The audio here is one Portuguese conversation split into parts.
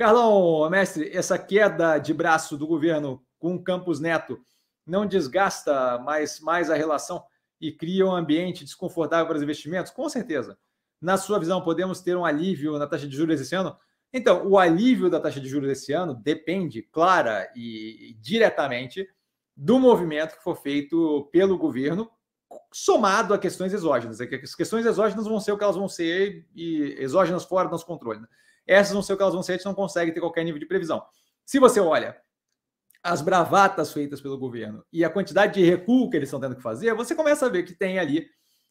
Carlão, mestre, essa queda de braço do governo com o Campos Neto não desgasta mais, mais a relação e cria um ambiente desconfortável para os investimentos? Com certeza. Na sua visão, podemos ter um alívio na taxa de juros esse ano? Então, o alívio da taxa de juros esse ano depende, clara e diretamente, do movimento que for feito pelo governo, somado a questões exógenas. É as questões exógenas vão ser o que elas vão ser e exógenas fora do nosso controle. Né? Essas não sei o que elas vão ser, a gente não consegue ter qualquer nível de previsão. Se você olha as bravatas feitas pelo governo e a quantidade de recuo que eles estão tendo que fazer, você começa a ver que tem ali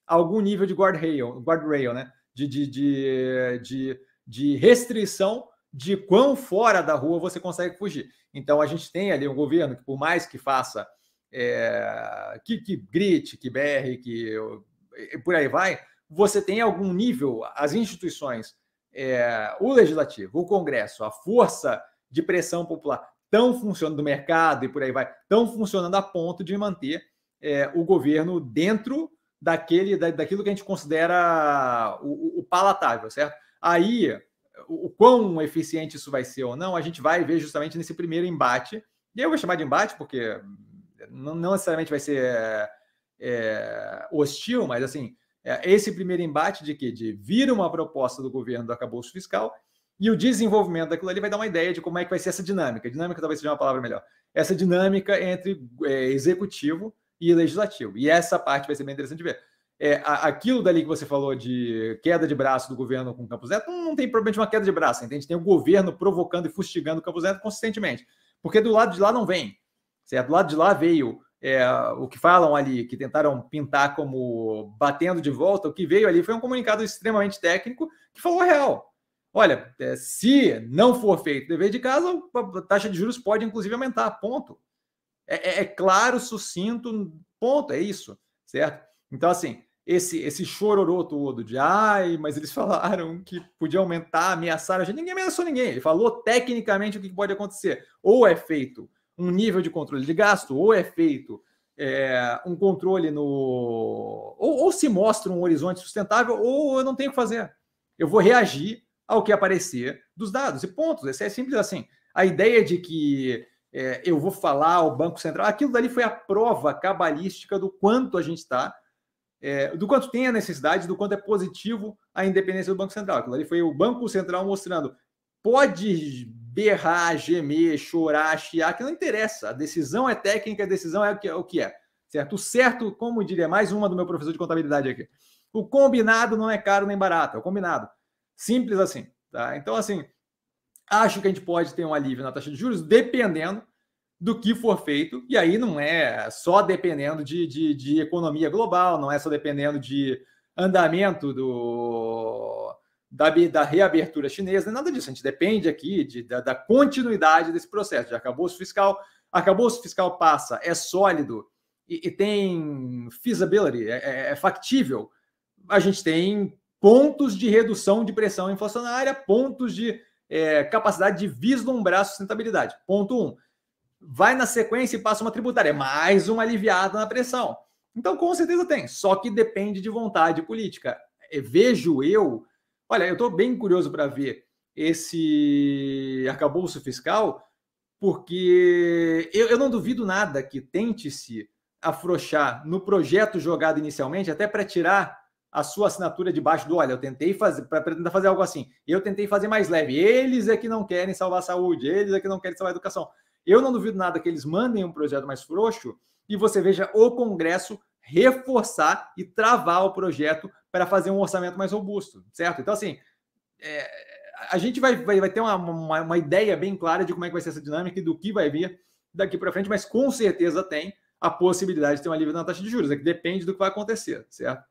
algum nível de guardrail, guardrail né? De, de, de, de, de restrição de quão fora da rua você consegue fugir. Então a gente tem ali um governo que, por mais que faça, é, que, que grite, que berre, que por aí vai, você tem algum nível, as instituições é, o legislativo, o Congresso, a força de pressão popular tão funcionando do mercado e por aí vai, tão funcionando a ponto de manter é, o governo dentro daquele da, daquilo que a gente considera o, o palatável, certo? Aí o, o, quão eficiente isso vai ser ou não, a gente vai ver justamente nesse primeiro embate. E eu vou chamar de embate porque não, não necessariamente vai ser é, é hostil, mas assim é, esse primeiro embate de que de vir uma proposta do governo do arcabouço fiscal e o desenvolvimento daquilo ali vai dar uma ideia de como é que vai ser essa dinâmica. Dinâmica talvez seja uma palavra melhor. Essa dinâmica entre é, executivo e legislativo. E essa parte vai ser bem interessante de ver. É, aquilo dali que você falou de queda de braço do governo com o Campos Neto, não, tem problema de uma queda de braço, entende? Tem o governo provocando e fustigando o Campos Neto consistentemente. Porque do lado de lá não vem. Certo? Do lado de lá veio é, o que falam ali, que tentaram pintar como batendo de volta, o que veio ali foi um comunicado extremamente técnico que falou real. Olha, é, se não for feito dever de casa, a taxa de juros pode inclusive aumentar, ponto. É, é, é claro, sucinto, ponto, é isso, certo? Então, assim, esse esse chororô todo de ai, mas eles falaram que podia aumentar, ameaçar a gente. Ninguém ameaçou ninguém. Ele falou tecnicamente o que pode acontecer. Ou é feito um nível de controle de gasto, ou é feito é, um controle no. Ou, ou, se mostra um horizonte sustentável, ou eu não tenho o que fazer. Eu vou reagir ao que aparecer dos dados. E pontos. isso é simples assim. A ideia de que é, eu vou falar ao Banco Central, aquilo dali foi a prova cabalística do quanto a gente está. É, do quanto tem a necessidade, do quanto é positivo a independência do Banco Central. Aquilo ali foi o Banco Central mostrando pode berrar, gemer, chorar, chiar, que não interessa. A decisão é técnica, a decisão é o que é. O que é certo? O certo, como diria mais uma do meu professor de contabilidade aqui, o combinado não é caro nem barato, é o combinado. Simples assim. Tá? Então, assim, acho que a gente pode ter um alívio na taxa de juros, dependendo do que for feito. E aí não é só dependendo de, de, de economia global, não é só dependendo de andamento do, da, da reabertura chinesa, nada disso. A gente depende aqui de, da, da continuidade desse processo. Já acabou o fiscal, acabou o fiscal passa, é sólido e, e tem feasibility, é, é, é factível. A gente tem pontos de redução de pressão inflacionária, pontos de é, capacidade de vislumbrar sustentabilidade. Ponto um. Vai na sequência e passa uma tributária, é mais uma aliviada na pressão. Então, com certeza tem, só que depende de vontade política. É, vejo eu Olha, eu estou bem curioso para ver esse arcabouço fiscal, porque eu, eu não duvido nada que tente-se afrouxar no projeto jogado inicialmente, até para tirar a sua assinatura debaixo do olha, eu tentei fazer para tentar fazer algo assim. Eu tentei fazer mais leve. Eles é que não querem salvar a saúde, eles é que não querem salvar a educação. Eu não duvido nada que eles mandem um projeto mais frouxo e você veja o Congresso reforçar e travar o projeto para fazer um orçamento mais robusto, certo? Então, assim, é, a gente vai, vai, vai ter uma, uma, uma, ideia bem clara de como é que vai ser essa dinâmica e do que vai vir daqui para frente, mas com certeza tem a possibilidade de ter uma alívio na taxa de juros, é que depende do que vai acontecer, certo?